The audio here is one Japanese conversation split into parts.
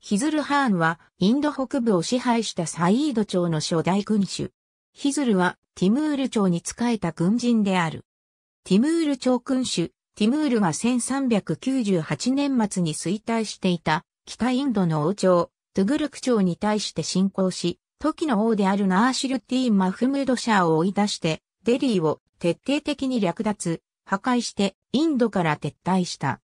ヒズル・ハーンは、インド北部を支配したサイード朝の初代君主。ヒズルは、ティムール朝に仕えた軍人である。ティムール朝君主、ティムールが1398年末に衰退していた、北インドの王朝、トゥグルク朝に対して侵攻し、時の王であるナーシルティーン・マフムード・シャーを追い出して、デリーを徹底的に略奪、破壊して、インドから撤退した。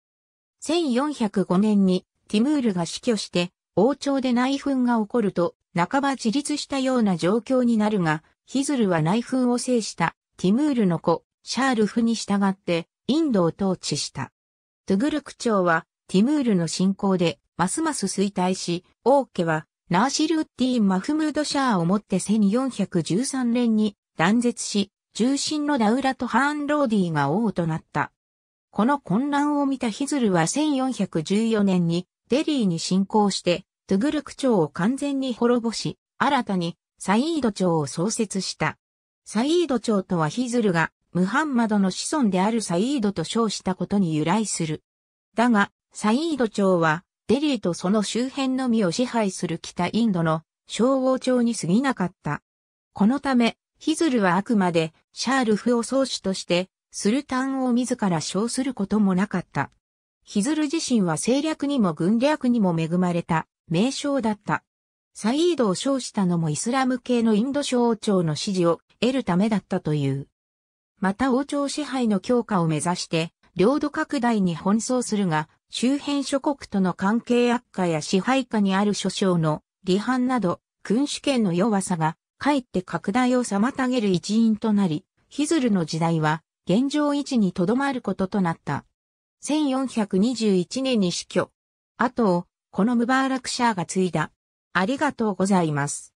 1405年にティムールが死去して、王朝で内紛が起こると、半ば自立したような状況になるが、ヒズルは内紛を制したティムールの子、シャールフに従ってインドを統治した。トゥグルク朝はティムールの侵攻でますます衰退し、王家はナーシル・ウッディン・マフムード・シャーをもって1413年に断絶し、重心のダウラとハーン・ローディが王となった。この混乱を見たヒズルは1414年にデリーに侵攻して、トゥグルク朝を完全に滅ぼし、新たにサイード朝を創設した。サイード朝とはヒズルがムハンマドの子孫であるサイードと称したことに由来する。だが、サイード朝は、デリーとその周辺のみを支配する北インドの昭王朝に過ぎなかった。このため、ヒズルはあくまでシャールフを創始として、スルタンを自ら称することもなかった。ヒズル自身は政略にも軍略にも恵まれた名称だった。サイードを称したのもイスラム系のインド諸王朝の支持を得るためだったという。また王朝支配の強化を目指して、領土拡大に奔走するが、周辺諸国との関係悪化や支配下にある諸将の離反など、君主権の弱さが、かえって拡大を妨げる一因となり、ヒズルの時代は、現状維持にとどまることとなった。1421年に死去。後を、このムバーラクシャーが継いだ。ありがとうございます。